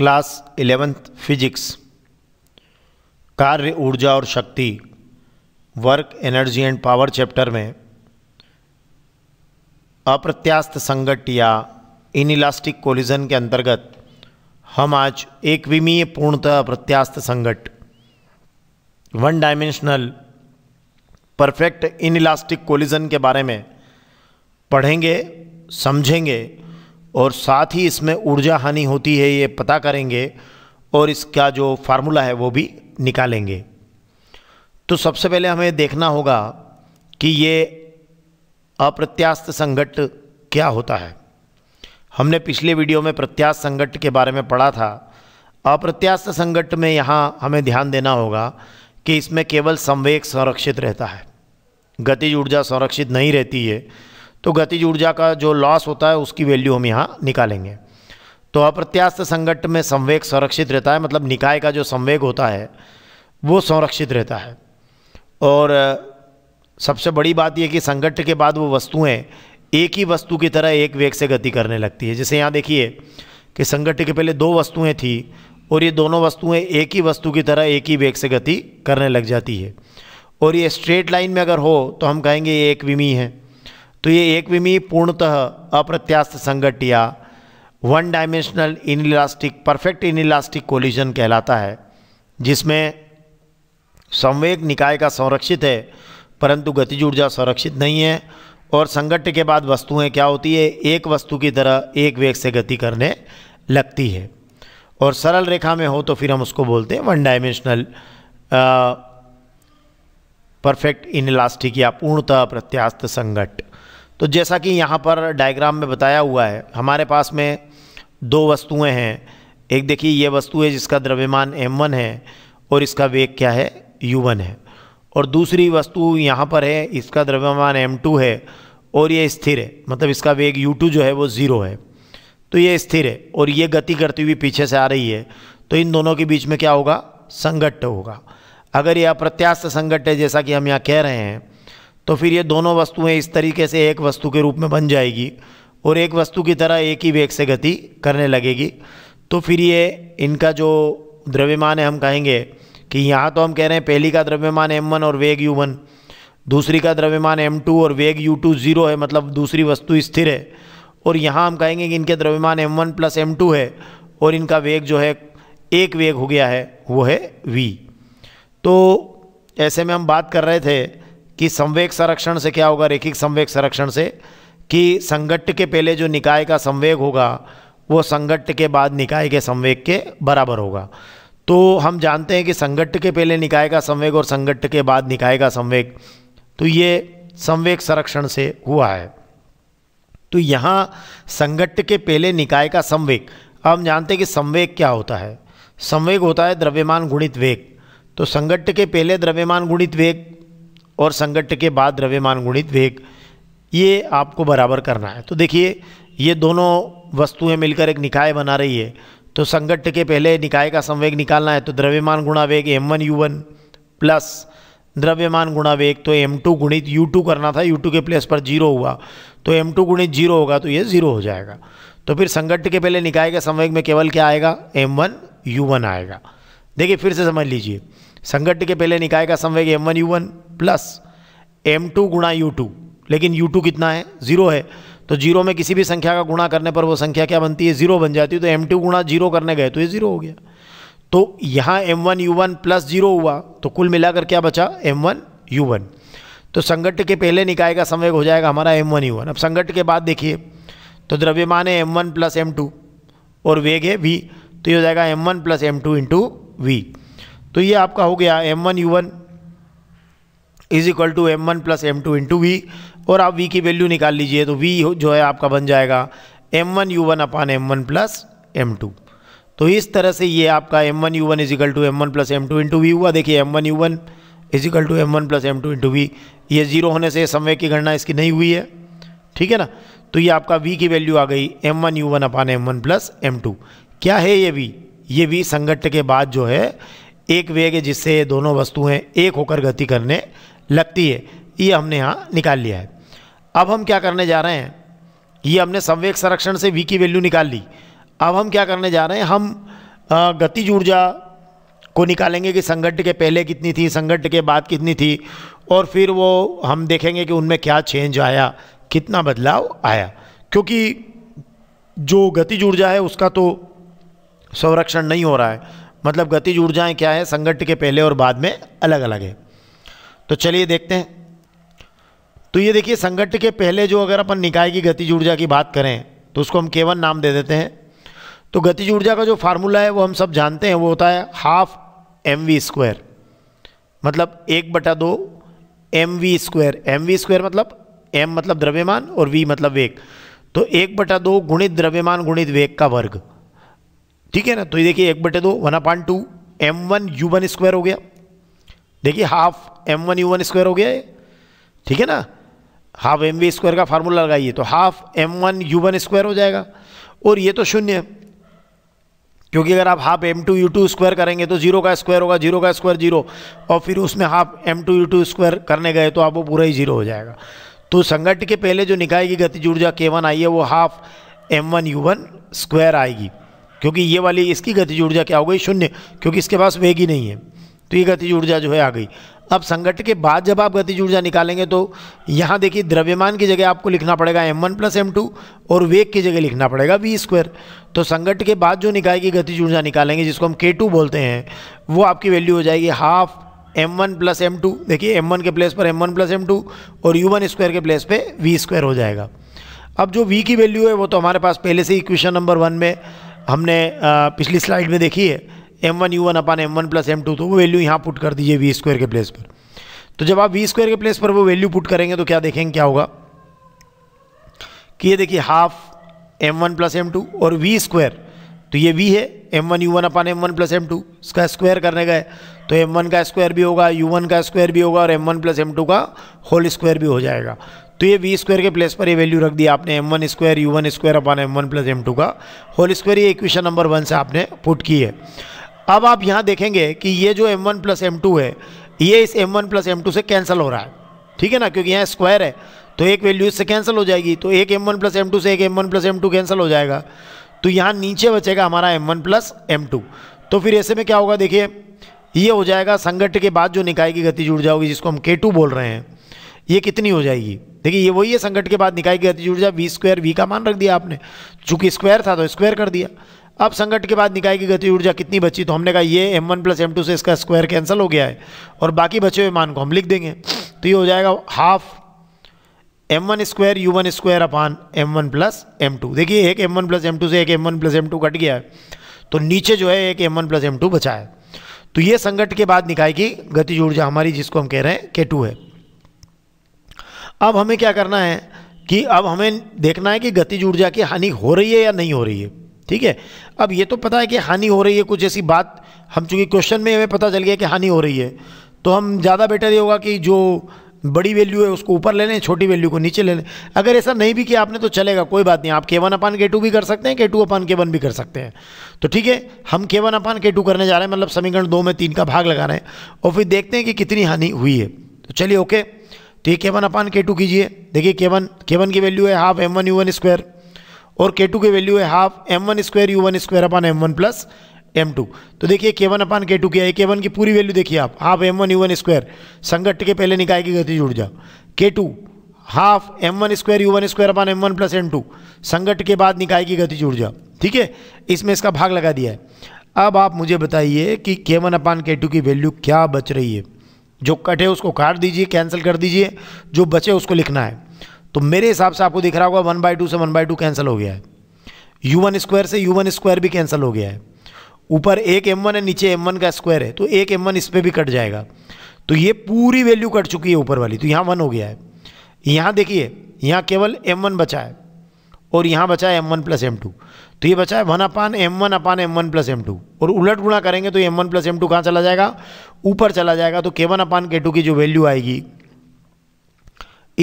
class eleventh physics कार्य ऊर्जा और शक्ति work energy and power chapter में अप्रत्यास्थ संगट या इनइलास्टिक कोलिजन के अंतर्गत हम आज एक विमीय पूर्णतः अप्रत्यास्थ संगट one dimensional perfect inelastic collision के बारे में पढ़ेंगे समझेंगे और साथ ही इसमें ऊर्जा हानि होती है ये पता करेंगे और इसका जो फार्मूला है वो भी निकालेंगे तो सबसे पहले हमें देखना होगा कि ये अप्रत्यास्त संगठ क्या होता है हमने पिछले वीडियो में प्रत्यास्त संकट के बारे में पढ़ा था अप्रत्यास्थ संकट में यहाँ हमें ध्यान देना होगा कि इसमें केवल संवेग संरक्षित रहता है गतिज ऊर्जा संरक्षित नहीं रहती है तो गतिज ऊर्जा का जो लॉस होता है उसकी वैल्यू हम यहाँ निकालेंगे तो अप्रत्यास्थ संगठ में संवेग संरक्षित रहता है मतलब निकाय का जो संवेग होता है वो संरक्षित रहता है और सबसे बड़ी बात यह कि संगठ के बाद वो वस्तुएँ एक ही वस्तु की तरह एक वेग से गति करने लगती है जैसे यहाँ देखिए कि संगठ के पहले दो वस्तुएँ थी और ये दोनों वस्तुएं एक ही वस्तु की तरह एक ही वेग से गति करने लग जाती है और ये स्ट्रेट लाइन में अगर हो तो हम कहेंगे ये एक विमी है तो ये एक विमी पूर्णतः अप्रत्यास्थ संगठ या one dimensional elastic perfect elastic collision कहलाता है जिसमें संवेग निकाय का संरक्षित है परंतु गतिज ऊर्जा संरक्षित नहीं है और संगठ के बाद वस्तुएं क्या होती है एक वस्तु की तरह एक वेग से गति करने लगती है और सरल रेखा में हो तो फिर हम उसको बोलते हैं वन डायमेंशनल परफेक्ट इनलास्टिक या पूर्णतः प्रत्यास्थ संगठ तो जैसा कि यहाँ पर डायग्राम में बताया हुआ है हमारे पास में दो वस्तुएं हैं एक देखिए ये वस्तु है जिसका द्रव्यमान m1 है और इसका वेग क्या है u1 है और दूसरी वस्तु यहाँ पर है इसका द्रव्यमान m2 है और ये स्थिर है मतलब इसका वेग u2 जो है वो ज़ीरो है तो ये स्थिर है और ये गति करती हुई पीछे से आ रही है तो इन दोनों के बीच में क्या होगा संगठ होगा अगर यह अप्रत्याश संगठ है जैसा कि हम यहाँ कह रहे हैं तो फिर ये दोनों वस्तुएं इस तरीके से एक वस्तु के रूप में बन जाएगी और एक वस्तु की तरह एक ही वेग से गति करने लगेगी तो फिर ये इनका जो द्रव्यमान है हम कहेंगे कि यहाँ तो हम कह रहे हैं पहली का द्रव्यमान एम वन और वेग यू वन दूसरी का द्रव्यमान एम टू और वेग यू टू ज़ीरो है मतलब दूसरी वस्तु स्थिर है और यहाँ हम कहेंगे कि इनके द्रव्यमान M one plus M two है और इनका वेग जो है एक वेग हो गया है वो है वी तो ऐसे में हम बात कर रहे थे कि संवेग संरक्षण से क्या होगा रेखिक संवेग संरक्षण से कि संगठ के पहले जो निकाय का संवेग होगा वो संगठ के बाद निकाय के संवेग के बराबर होगा तो हम जानते हैं कि संगठ के पहले निकाय का संवेग और संगठ के बाद निकाय का संवेग तो ये संवेग संरक्षण से हुआ है तो यहाँ संगठ के पहले निकाय का संवेग अब हम जानते हैं कि संवेग क्या होता है संवेग होता है द्रव्यमान गुणित वेग तो संगठ के पहले द्रव्यमान गुणित वेग और संगठ के बाद द्रव्यमान गुणित वेग ये आपको बराबर करना है तो देखिए ये दोनों वस्तुएं मिलकर एक निकाय बना रही है तो संगठ के पहले निकाय का संवेग निकालना है तो द्रव्यमान गुणा वेग M one U one plus द्रव्यमान गुणा वेग तो एम टू गुणित यू टू करना था यू टू के प्लेस पर जीरो हुआ तो एम टू गुणित जीरो होगा तो ये ज़ीरो हो जाएगा तो फिर संगठ के पहले निकाय के संवेग में केवल क्या आएगा एम वन यू वन आएगा देखिए फिर से समझ लीजिए संघट के पहले निकाय का संवेग M one U one plus M two गुणा यू टू लेकिन यू टू कितना है ज़ीरो है तो जीरो में किसी भी संख्या का गुणा करने पर वो संख्या क्या बनती है ज़ीरो बन जाती है तो एम टू गुणा जीरो करने गए तो ये ज़ीरो हो गया तो यहाँ M one U one plus zero हुआ तो कुल मिलाकर क्या बचा एम वन यू वन तो संगठ के पहले निकाय का संवेग हो जाएगा हमारा एम वन यू वन अब संगठ के बाद देखिए तो द्रव्यमान है M one plus M two और वेग है वी तो ये हो जाएगा M one plus M two into V तो ये आपका हो गया M one U one is equal to M one plus M two into V और आप वी की वैल्यू निकाल लीजिए तो वी जो है आपका बन जाएगा M one U one upon M one plus M two तो इस तरह से ये आपका M one U one equal to M one plus M two into V हुआ देखिए M one U one equal to M one plus M two into V ये zero होने से समय की गणना इसकी नहीं हुई है ठीक है ना तो ये आपका वी की वैल्यू आ गई M one U one upon M one plus M two क्या है ये वी ये वी संगठ के बाद जो है एक वेग है जिससे दोनों वस्तुएं एक होकर गति करने लगती है ये हमने यहाँ निकाल लिया है अब हम क्या करने जा रहे हैं ये हमने संवेग संरक्षण से वी की वैल्यू निकाल ली अब हम क्या करने जा रहे हैं हम गतिज ऊर्जा को निकालेंगे कि संगठ के पहले कितनी थी संगठ के बाद कितनी थी और फिर वो हम देखेंगे कि उनमें क्या चेंज आया कितना बदलाव आया क्योंकि जो गतिज ऊर्जा है उसका तो संरक्षण नहीं हो रहा है मतलब गतिज ऊर्जाएं क्या है संगठ के पहले और बाद में अलग अलग है तो चलिए देखते हैं तो ये देखिए संगठ के पहले जो अगर अपन निकाय की गतिज ऊर्जा की बात करें तो उसको हम केवन नाम दे देते हैं तो गतिज ऊर्जा का जो फार्मूला है वो हम सब जानते हैं वो होता है हाफ एम वी स्क्वायर मतलब एक बटा दो M V square M V square मतलब एम मतलब द्रव्यमान और वी मतलब वेग तो एक बटा दो गुणित द्रव्यमान गुणित वेग का वर्ग ठीक है ना तो ये देखिए एक बटे दो one upon two M one U one square हो गया देखिए half M one U one square हो गया ठीक है ना हाफ एम वी स्क्वायर का फार्मूला लगाइए तो half M one U one square हो जाएगा और ये तो शून्य है क्योंकि अगर आप half M two U two square करेंगे तो जीरो का स्क्वायर होगा जीरो का स्क्वायर जीरो और फिर उसमें half M two U two square करने गए तो आप वो पूरा ही जीरो हो जाएगा तो संगठ के पहले जो निकाय की गतिज ऊर्जा के वन आई है वो half M one U one square आएगी क्योंकि ये वाली इसकी गतिज ऊर्जा क्या हो गई शून्य क्योंकि इसके पास वेग ही नहीं है तो ये गतिज ऊर्जा जो है आ गई अब संगठ के बाद जब आप गतिज ऊर्जा निकालेंगे तो यहाँ देखिए द्रव्यमान की जगह आपको लिखना पड़ेगा M one plus M two और वेग की जगह लिखना पड़ेगा वी स्क्वायर तो संगठ के बाद जो निकाय की गतिज ऊर्जा निकालेंगे जिसको हम के टू बोलते हैं वो आपकी वैल्यू हो जाएगी half M one plus M two देखिए एम वन के प्लेस पर M one plus M two और यू वन स्क्वायर के प्लेस पर वी स्क्वायर हो जाएगा अब जो वी की वैल्यू है वो तो हमारे पास पहले से इक्वेशन नंबर वन में हमने पिछली स्लाइड में देखी है M one U one upon M one plus M two तो वो वैल्यू यहाँ पुट कर दीजिए वी स्क्वायर के प्लेस पर तो जब आप वी स्क्वायर के प्लेस पर वो वैल्यू पुट करेंगे तो क्या देखेंगे क्या होगा कि ये देखिए half M one plus M two और वी स्क्वायर तो ये वी है M one U one upon M one plus M two इसका स्क्वायर करने गए तो एम वन का स्क्वायर भी होगा यू वन का स्क्वायर भी होगा और M one plus M two का होल स्क्वायर भी हो जाएगा तो ये वी स्क्वायर के प्लेस पर ये वैल्यू रख दिया आपने M one square U one square upon M one plus M two का होल स्क्वायर ये इक्वेशन नंबर वन से आपने पुट की है अब आप यहाँ देखेंगे कि ये जो M one plus M two है ये इस M one plus M two से कैंसिल हो रहा है ठीक है ना क्योंकि यहाँ स्क्वायर है तो एक वैल्यू इससे कैंसिल हो जाएगी तो एक M one plus M two से एक M one plus M two cancel हो जाएगा तो यहाँ नीचे बचेगा हमारा M one plus M two तो फिर ऐसे में क्या होगा देखिए ये हो जाएगा संगठ के बाद जो निकाय की गति जुड़ जाओगी जिसको हम के टू बोल रहे हैं ये कितनी हो जाएगी देखिए ये वही है संकट के बाद निकाय की गति जुड़ जाए वी स्क्वायर वी का मान रख दिया आपने चूंकि स्क्वायर था तो स्क्वायर कर दिया अब संकट के बाद निकाय की गति ऊर्जा कितनी बची तो हमने कहा ये M one plus M two से इसका स्क्वायर कैंसिल हो गया है और बाकी बचे हुए मान को हम लिख देंगे तो ये हो जाएगा half M one square U one square upon M one plus M two देखिए एक M one plus M two से एक M one plus M two cut गया है तो नीचे जो है एक M one plus M two बचा है तो ये संकट के बाद निकाय की गति ऊर्जा हमारी जिसको हम कह रहे हैं के टू है अब हमें क्या करना है कि अब हमें देखना है कि गतिज ऊर्जा की हानि हो रही है या नहीं हो रही है ठीक है अब ये तो पता है कि हानि हो रही है कुछ ऐसी बात हम चूँकि क्वेश्चन में हमें पता चल गया कि हानि हो रही है तो हम ज़्यादा बेटर ये होगा कि जो बड़ी वैल्यू है उसको ऊपर ले लें छोटी वैल्यू को नीचे ले लें अगर ऐसा नहीं भी किया आपने तो चलेगा कोई बात नहीं आप के वन अपान के टू भी कर सकते हैं के टू अपान के वन भी कर सकते हैं तो ठीक है हम के वन अपान के टू करने जा रहे हैं मतलब समीकरण दो में तीन का भाग लगा रहे हैं और फिर देखते हैं कि कितनी हानि हुई है तो चलिए ओके तो ये के वन अपान के टू कीजिए देखिए के वन के वन की वैल्यू है half M one U one square और के टू की वैल्यू है half M one square U one square upon M one plus M two तो देखिए के वन अपान के टू किया है के वन की पूरी वैल्यू देखिए आप half M one U one square संगठ के पहले निकाय की गति जुड़ जाओ K two half M one square U one square upon M one plus M two संगठ के बाद निकाय की गति जुड़ जाओ ठीक है इसमें इसका भाग लगा दिया है अब आप मुझे बताइए कि के वन अपान के टू की वैल्यू क्या बच रही है जो कट है उसको काट दीजिए कैंसिल कर दीजिए जो बचे उसको लिखना है तो मेरे हिसाब से आपको दिख रहा होगा वन बाई टू से वन बाई टू कैंसिल हो गया है यू वन स्क्वायर से यू वन स्क्वायर भी कैंसिल हो गया है ऊपर एक एम वन है नीचे एम वन का स्क्वायर है तो एक एम वन इस पर भी कट जाएगा तो ये पूरी वैल्यू कट चुकी है ऊपर वाली तो यहाँ वन हो गया है यहाँ देखिए यहाँ केवल एम वन बचा है और यहाँ बचा है M one plus M two तो ये बचा है one upon M one upon M one plus M two और उलट गुणा करेंगे तो M one plus M two कहाँ चला जाएगा ऊपर चला जाएगा तो के वन अपान के टू की जो वैल्यू आएगी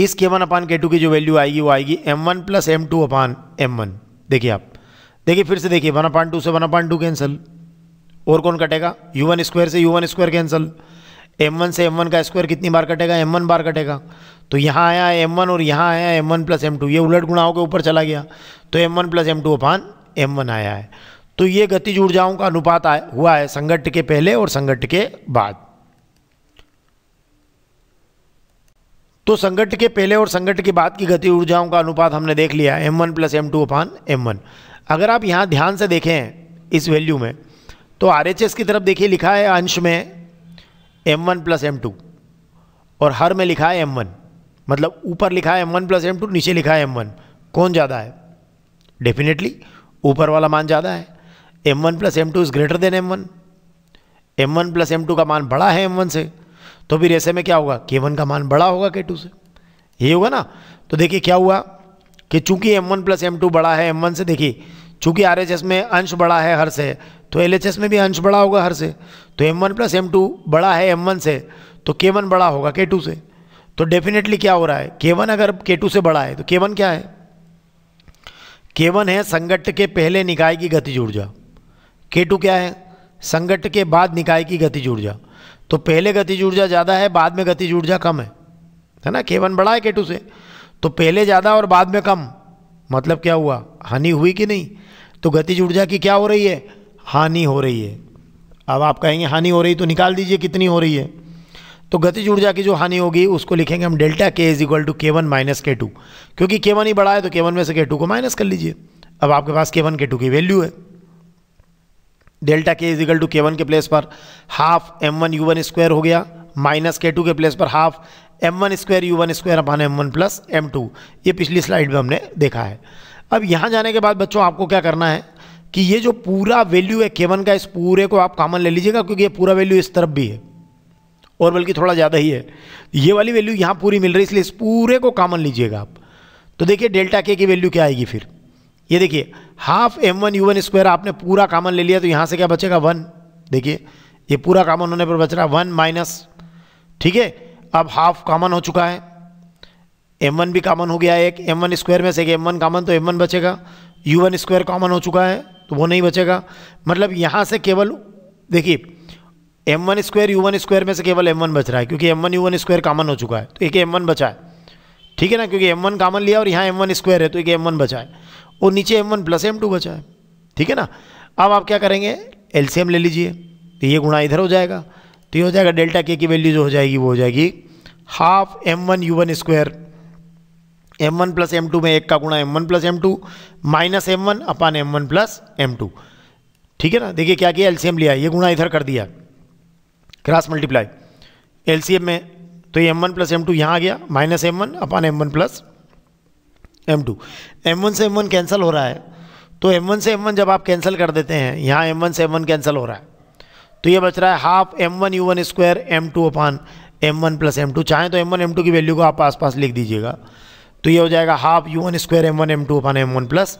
इस के वन अपान के टू की जो वैल्यू आएगी वो आएगी M one plus M two upon M one देखिए आप देखिए फिर से देखिए वन अपान टू से वन अपान टू कैंसल और कौन कटेगा यू वन स्क्वायर से U one square cancel M one से एम वन का स्क्वायर कितनी बार कटेगा एम वन बार कटेगा तो यहाँ आया एम वन और यहाँ आया M one plus M two ये उलट गुणाओं के ऊपर चला गया तो M one plus M two upon M one आया है तो ये गतिज ऊर्जाओं का अनुपात आया हुआ है संगठ के पहले और संगठ के बाद तो संगठ के पहले और संगठ के बाद की गति ऊर्जाओं का अनुपात हमने देख लिया M one plus M two upon M one अगर आप यहाँ ध्यान से देखें इस वैल्यू में तो आर एच एस की तरफ देखिए लिखा है अंश में M one plus M two और हर में लिखा है एम वन मतलब ऊपर लिखा है M one plus M two नीचे लिखा है एम वन कौन ज़्यादा है डेफिनेटली ऊपर वाला मान ज़्यादा है M one plus M two is greater than M one M one plus M two का मान बड़ा है एम वन से तो फिर ऐसे में क्या होगा के वन का मान बड़ा होगा के टू से ये होगा ना तो देखिए क्या हुआ कि चूंकि M one plus M two बड़ा है एम वन से देखिए चूँकि आर में अंश बड़ा है हर से तो एल में भी अंश बड़ा होगा हर से तो M one plus M two बड़ा है एम वन से तो के वन बड़ा होगा के टू से तो डेफिनेटली क्या हो रहा है के वन अगर के टू से बड़ा है तो के वन क्या है के वन है संगठ के पहले निकाय की गति ऊर्जा के टू क्या है संगठ के बाद निकाय की गति ऊर्जा तो पहले गति ऊर्जा ज़्यादा है बाद में गति ऊर्जा कम है है ना के वन बड़ा है के टू से तो पहले ज़्यादा और बाद में कम मतलब क्या हुआ हानि हुई कि नहीं तो गतिज ऊर्जा की क्या हो रही है हानि हो रही है अब आप कहेंगे हानि हो रही तो निकाल दीजिए कितनी हो रही है तो गतिज ऊर्जा की जो हानि होगी उसको लिखेंगे हम delta K is equal to K one minus K two क्योंकि के वन ही बड़ा है तो के वन में से के टू को माइनस कर लीजिए अब आपके पास के वन के टू की वैल्यू है delta K is equal to K one के प्लेस पर half M one U one square हो गया माइनस के टू के प्लेस पर half M one square U one square upon M one plus M two ये पिछली slide में हमने देखा है अब यहाँ जाने के बाद बच्चों आपको क्या करना है कि ये जो पूरा वैल्यू है केवन का इस पूरे को आप कॉमन ले लीजिएगा क्योंकि ये पूरा वैल्यू इस तरफ भी है और बल्कि थोड़ा ज़्यादा ही है ये वाली वैल्यू यहाँ पूरी मिल रही है इसलिए इस पूरे को कॉमन लीजिएगा आप तो देखिए डेल्टा के की वैल्यू क्या आएगी फिर ये देखिए half M one U one square आपने पूरा कामन ले लिया तो यहाँ से क्या बचेगा वन देखिए ये पूरा कामन होने पर बच रहा है वन माइनस ठीक है अब हाफ कामन हो चुका है एम वन भी कॉमन हो गया एक एम वन स्क्वायर में से एम वन कामन तो एम वन बचेगा यू वन स्क्वायर कॉमन हो चुका है तो वो नहीं बचेगा मतलब यहाँ से केवल देखिए M one square U one square में से केवल एम वन बच रहा है क्योंकि M one U one square common हो चुका है तो एक एम वन बचा है ठीक है ना क्योंकि एम वन कामन लिया और यहाँ एम वन स्क्वायर है तो एक एम वन बचा है और नीचे M one plus M two बचा है ठीक है ना अब आप क्या करेंगे एल सी एम ले लीजिए तो ये गुणा इधर हो जाएगा तो ये हो जाएगा डेल्टा के की वैल्यू जो हो जाएगी वो हो जाएगी half M one U one square M one plus M two में एक का गुणा M one plus M two minus M one upon M one plus M two ठीक है ना देखिए क्या किया एलसीएम लिया ये गुणा इधर कर दिया क्रॉस मल्टीप्लाई एलसीएम में तो ये M one plus M two यहाँ आ गया minus M one upon M one plus M two M one से एम वन कैंसिल हो रहा है तो एम वन से एम वन जब आप कैंसिल कर देते हैं यहाँ एम वन से एम वन कैंसिल हो रहा है तो ये बच रहा है half M one U one square M two upon M one plus M to चाहें तो एम वन एम टू की वैल्यू को आप आसपास लिख दीजिएगा तो ये हो जाएगा half U one square M one M two upon M one plus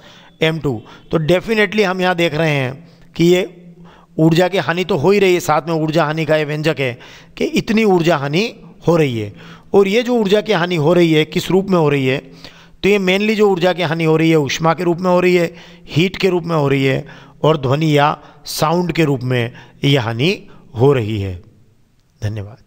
M two तो डेफिनेटली हम यहाँ देख रहे हैं कि ये ऊर्जा की हानि तो हो ही रही है साथ में ऊर्जा हानि का ये व्यंजक है कि इतनी ऊर्जा हानि हो रही है और ये जो ऊर्जा की हानि हो रही है किस रूप में हो रही है तो ये मेनली जो ऊर्जा की हानि हो रही है उष्मा के रूप में हो रही है हीट के रूप में हो रही है और ध्वनि या साउंड के रूप में ये हानि हो रही है धन्यवाद